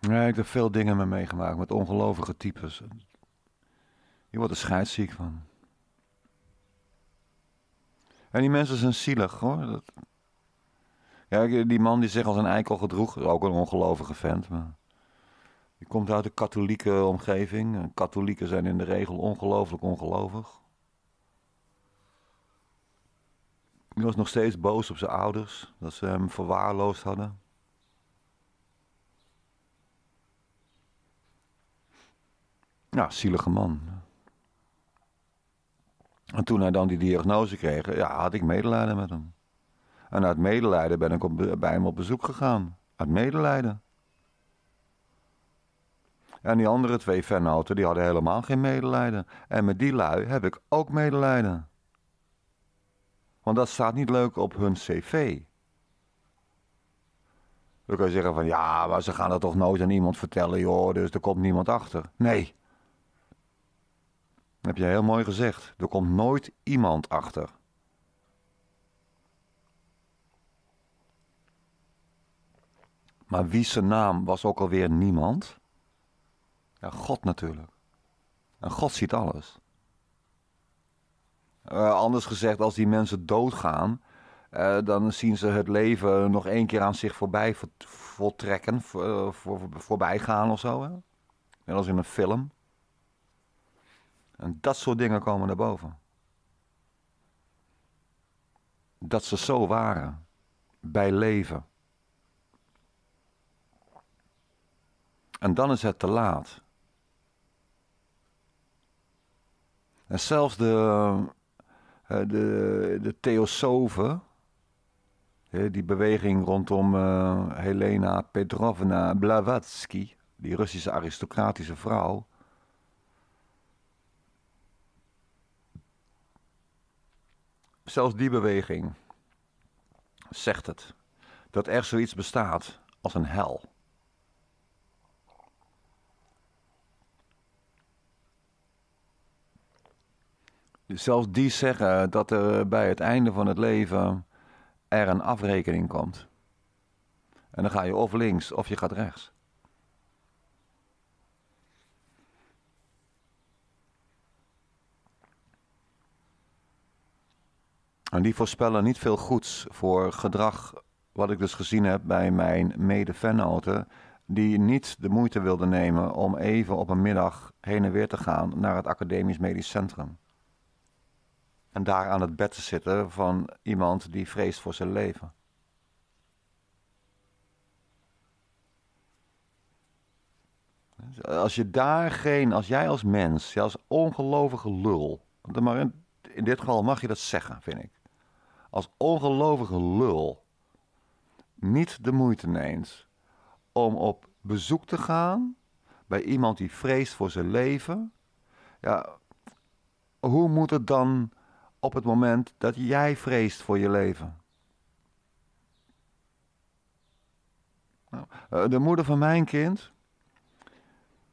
Nee, ik heb veel dingen mee meegemaakt met ongelovige types. Je wordt er scheidsziek van. En die mensen zijn zielig hoor. Dat... Ja, die man die zich als een eikel gedroeg, ook een ongelovige vent. Maar... Die komt uit een katholieke omgeving. En katholieken zijn in de regel ongelooflijk ongelovig. Hij was nog steeds boos op zijn ouders, dat ze hem verwaarloosd hadden. Ja, zielige man. En toen hij dan die diagnose kreeg, ja, had ik medelijden met hem. En uit medelijden ben ik bij hem op bezoek gegaan. Uit medelijden. En die andere twee fanoten, die hadden helemaal geen medelijden. En met die lui heb ik ook medelijden. Want dat staat niet leuk op hun cv. Dan kun je zeggen van ja, maar ze gaan dat toch nooit aan iemand vertellen, joh, dus er komt niemand achter. Nee, dat heb je heel mooi gezegd. Er komt nooit iemand achter. Maar wie zijn naam was ook alweer niemand? Ja, God natuurlijk. En God ziet alles. Eh, anders gezegd, als die mensen doodgaan, eh, dan zien ze het leven nog één keer aan zich voorbij voltrekken, eh, voor, voor, voorbij gaan of zo. Hè? Net als in een film. En dat soort dingen komen naar boven. Dat ze zo waren, bij leven. En dan is het te laat. En zelfs de, eh, de, de theosofen, die beweging rondom eh, Helena Petrovna Blavatsky, die Russische aristocratische vrouw, zelfs die beweging zegt het. Dat er zoiets bestaat als een hel. Dus zelfs die zeggen dat er bij het einde van het leven er een afrekening komt. En dan ga je of links of je gaat rechts. En die voorspellen niet veel goeds voor gedrag, wat ik dus gezien heb bij mijn mede-fanoten, die niet de moeite wilde nemen om even op een middag heen en weer te gaan naar het Academisch Medisch Centrum. En daar aan het bed te zitten van iemand die vreest voor zijn leven. Als je daar geen, als jij als mens, als ongelovige lul, maar in dit geval mag je dat zeggen, vind ik als ongelovige lul niet de moeite neemt om op bezoek te gaan bij iemand die vreest voor zijn leven, ja, hoe moet het dan op het moment dat jij vreest voor je leven? Nou, eh, de moeder van mijn kind,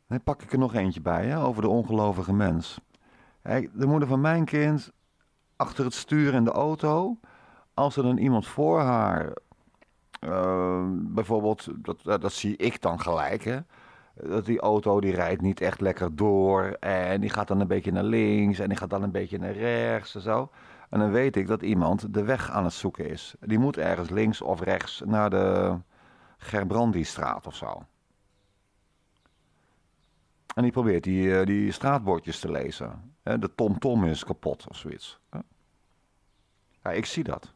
Dan pak ik er nog eentje bij, hè, over de ongelovige mens. De moeder van mijn kind achter het stuur in de auto. Als er dan iemand voor haar, eh, bijvoorbeeld, dat, dat zie ik dan gelijk, hè? dat die auto die rijdt niet echt lekker door. En die gaat dan een beetje naar links en die gaat dan een beetje naar rechts en zo. En dan weet ik dat iemand de weg aan het zoeken is. Die moet ergens links of rechts naar de Gerbrandistraat of zo. En die probeert die, eh, die straatbordjes te lezen de Tom -tom is kapot of zoiets. Ja, ik zie dat.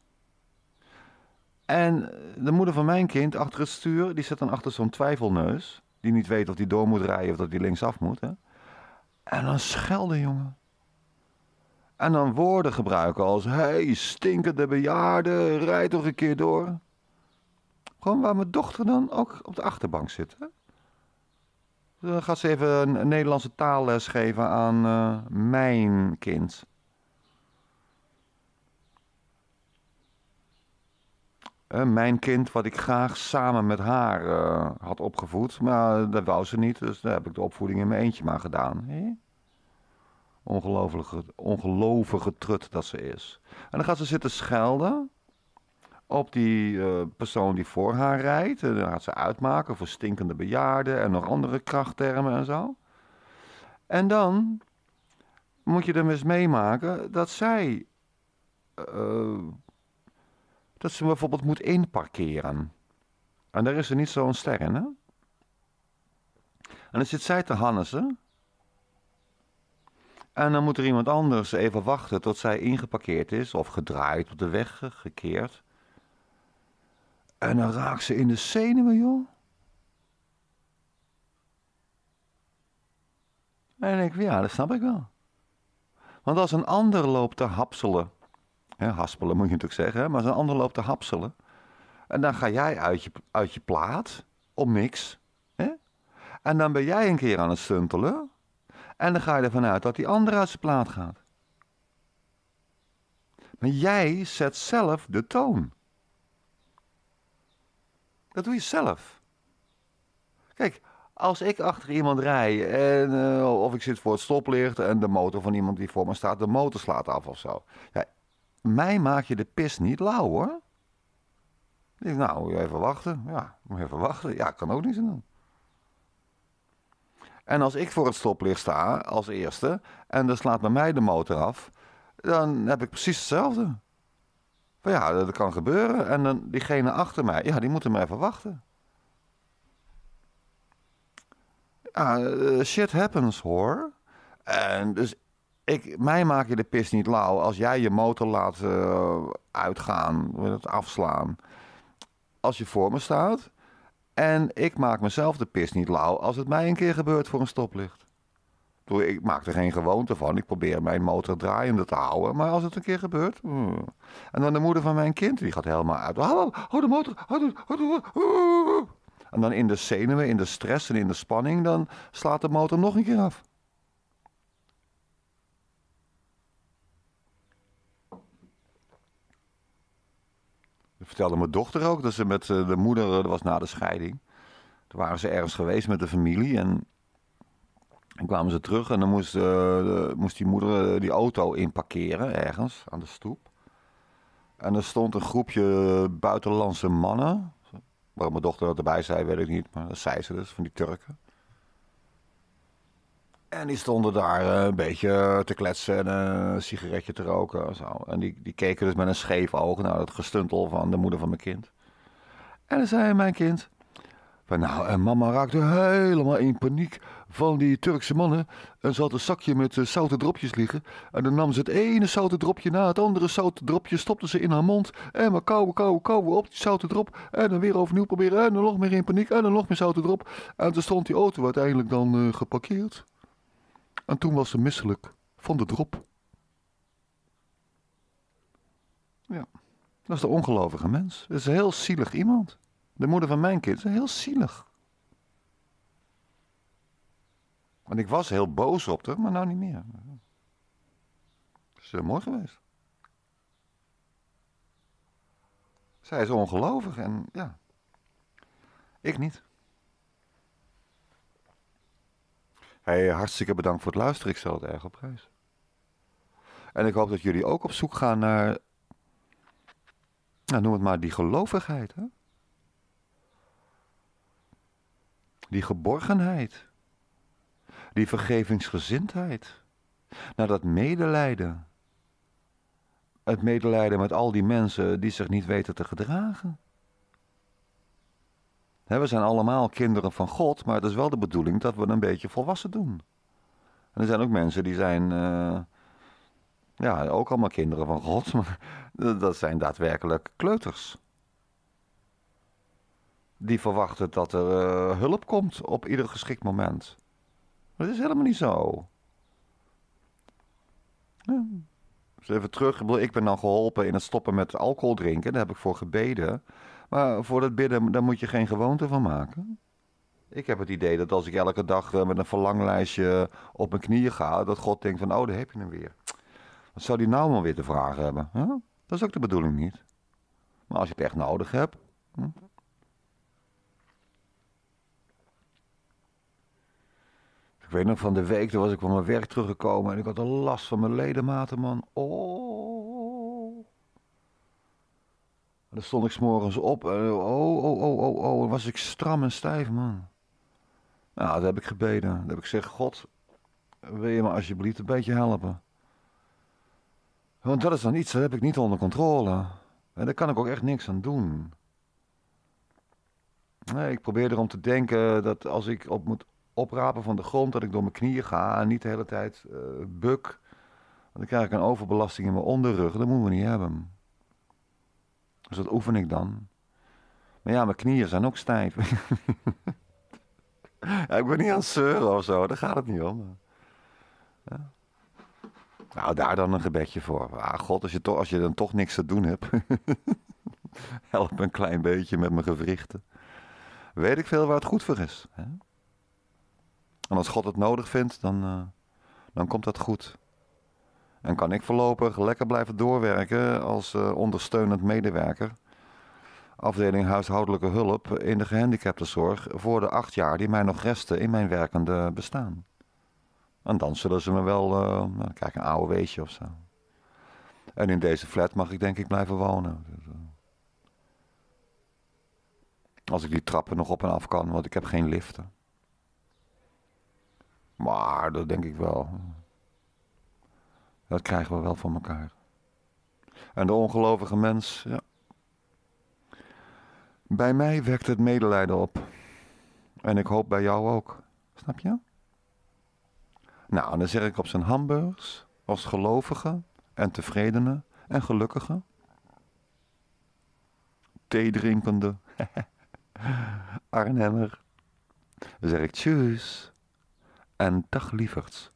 En eh, de moeder van mijn kind achter het stuur, die zit dan achter zo'n twijfelneus. Die niet weet of die door moet rijden of dat die linksaf moet. Hè? En dan schelden, jongen. En dan woorden gebruiken als: hé, hey, stinkende bejaarde, rijd toch een keer door. Gewoon waar mijn dochter dan ook op de achterbank zit. Hè? Dan eh, gaat ze even een Nederlandse taalles eh, geven aan eh, mijn kind. mijn kind, wat ik graag samen met haar had opgevoed. Maar dat wou ze niet, dus daar heb ik de opvoeding in mijn eentje maar gedaan. Hè? Ongelooflijke, ongelovige trut dat ze is. En dan gaat ze zitten schelden op die eh, persoon die voor haar rijdt. En dan gaat ze uitmaken voor stinkende bejaarden en nog andere krachttermen en zo. En dan moet je er eens meemaken dat zij. Eh, dat ze bijvoorbeeld moet inparkeren. En daar is er niet zo'n ster in, hè? En dan zit zij te hannesen. En dan moet er iemand anders even wachten tot zij ingeparkeerd is of gedraaid op de weg gekeerd. En dan raakt ze in de zenuwen, joh. En denk ik, ja, dat snap ik wel. Want als een ander loopt te hapselen, hè, haspelen moet je natuurlijk zeggen, maar als een ander loopt te hapselen, en dan ga jij uit je, uit je plaat, om niks, hè? en dan ben jij een keer aan het stuntelen, en dan ga je ervan uit dat die ander uit zijn plaat gaat. Maar jij zet zelf de toon. Dat doe je zelf. Kijk, als ik achter iemand rij en, eh, of ik zit voor het stoplicht en de motor van iemand die voor me staat, de motor slaat af of zo. Ja, mij maak je de pis niet lauw hoor. Ik denk, nou, even wachten. Ja, even wachten. Ja, kan ook niet zo En als ik voor het stoplicht sta als eerste en dan slaat bij mij de motor af, dan heb ik precies hetzelfde. Maar ja, dat kan gebeuren. En dan diegene achter mij, ja, die moeten maar even wachten. Ja, eh, shit happens hoor. En dus ik, mij maak je de pis niet lauw als jij je motor laat eh, uitgaan, het afslaan. Als je voor me staat. En ik maak mezelf de pis niet lauw als het mij een keer gebeurt voor een stoplicht ik maak er geen gewoonte van. Ik probeer mijn motor draaiende te houden. Maar als het een keer gebeurt. Hmm. En dan de moeder van mijn kind, die gaat helemaal uit. Hallo, hou oh, de motor. Hou oh, de, oh, En dan in de zenuwen, in de stress en in de spanning, dan slaat de motor nog een keer af. Dat vertelde mijn dochter ook, dat ze met eh, de moeder, eh, dat was na de scheiding. Toen waren ze ergens geweest met de familie en en kwamen ze terug en dan moest, eh, moest die moeder eh, die auto inparkeren ergens aan de stoep. En er stond een groepje buitenlandse mannen. Waarom mijn dochter dat erbij zei, weet ik niet. Maar dat zei ze dus, van die Turken. En die stonden daar eh, een beetje te kletsen en een sigaretje te roken. En, zo. en die, die keken dus met een scheef oog naar dat gestuntel van de moeder van mijn kind. En dan zei mijn kind... Van, nou, en mama raakte helemaal in paniek van die Turkse mannen. En ze een zakje met uh, zoute dropjes liggen. En dan nam ze het ene zoute dropje na het andere zoute dropje, stopte ze in haar mond. En maar kauwen, kauwen, kauwen op die zoute drop. En dan weer overnieuw proberen. En dan nog meer in paniek. En dan nog meer zoute drop. En toen stond die auto uiteindelijk dan eh, geparkeerd. En toen was ze misselijk van de drop. Ja, dat is de ongelovige mens. Dat is een heel zielig iemand. De moeder van mijn kind is heel zielig. Want ik was heel boos op haar, maar nou niet meer. Het is mooi geweest. Zij is ongelovig en ja, ik niet. Hey, hartstikke bedankt voor het luisteren. Ik stel het erg op prijs. En ik hoop dat jullie ook op zoek gaan naar, nou, noem het maar, die gelovigheid. Hè? Die geborgenheid die vergevingsgezindheid, naar dat medelijden. Het medelijden met al die mensen die zich niet weten te gedragen. We zijn allemaal kinderen van God, maar het is wel de bedoeling dat we een beetje volwassen doen. er zijn ook mensen die zijn, eh, ja, ook allemaal kinderen van God, maar dat zijn daadwerkelijk kleuters. Die verwachten dat er eh, hulp komt op ieder geschikt moment. Dat is helemaal niet zo. Dus even terug. Ik ben dan geholpen in het stoppen met alcohol drinken. Daar heb ik voor gebeden. Maar voor dat bidden, daar moet je geen gewoonte van maken. Ik heb het idee dat als ik elke dag eh, met een verlanglijstje op mijn knieën ga, dat God denkt van, oh, daar heb je hem weer. Wat zou die nou maar weer te vragen hebben? Dat is ook de bedoeling niet. Maar als je het echt nodig hebt, hm? ik weet nog van de week, toen was ik van mijn werk teruggekomen en ik had een last van mijn ledematen, man. Oh. dan stond ik s'morgens op. En, oh, oh, oh, oh, oh. oh was ik stram en stijf, man. Nou, dat heb ik gebeden. Dat heb ik gezegd, God, wil je me alsjeblieft een beetje helpen? Want dat is dan iets, dat heb ik niet onder controle. En daar kan ik ook echt niks aan doen. Nee, ik probeer erom te denken dat als ik op moet oprapen van de grond, dat ik door mijn knieën ga en niet de hele tijd eh, buk. Want dan krijg ik een overbelasting in mijn onderrug, dat moeten we niet hebben. Dus dat oefen ik dan. Maar ja, mijn knieën zijn ook stijf. ik ben niet aan het zeuren of zo, daar gaat het niet om. Ja. Nou, daar dan een gebedje voor. Ah, god, als je, toch, als je dan toch niks te doen hebt. help me een klein beetje met mijn gewrichten. Weet ik veel waar het goed voor is. Hè? En als God het nodig vindt, dan, eh, dan komt dat goed. En kan ik voorlopig lekker blijven doorwerken als eh, ondersteunend medewerker. Afdeling huishoudelijke hulp in de gehandicaptenzorg voor de acht jaar die mij nog resten in mijn werkende bestaan. En dan zullen ze me wel, uh, eh, nou, kijk, een oude weetje of zo. En in deze flat mag ik denk ik blijven wonen. Als ik die trappen nog op en af kan, want ik heb geen liften. Maar dat denk ik wel. Dat krijgen we wel van elkaar. En de ongelovige mens, ja. Bij mij wekt het medelijden op. En ik hoop bij jou ook. Snap je? Nou, en dan zeg ik op zijn hamburgers, als gelovige en tevredene en gelukkige. Theedrinkende. Arnhemmer. Dan zeg ik tjus en lieverds.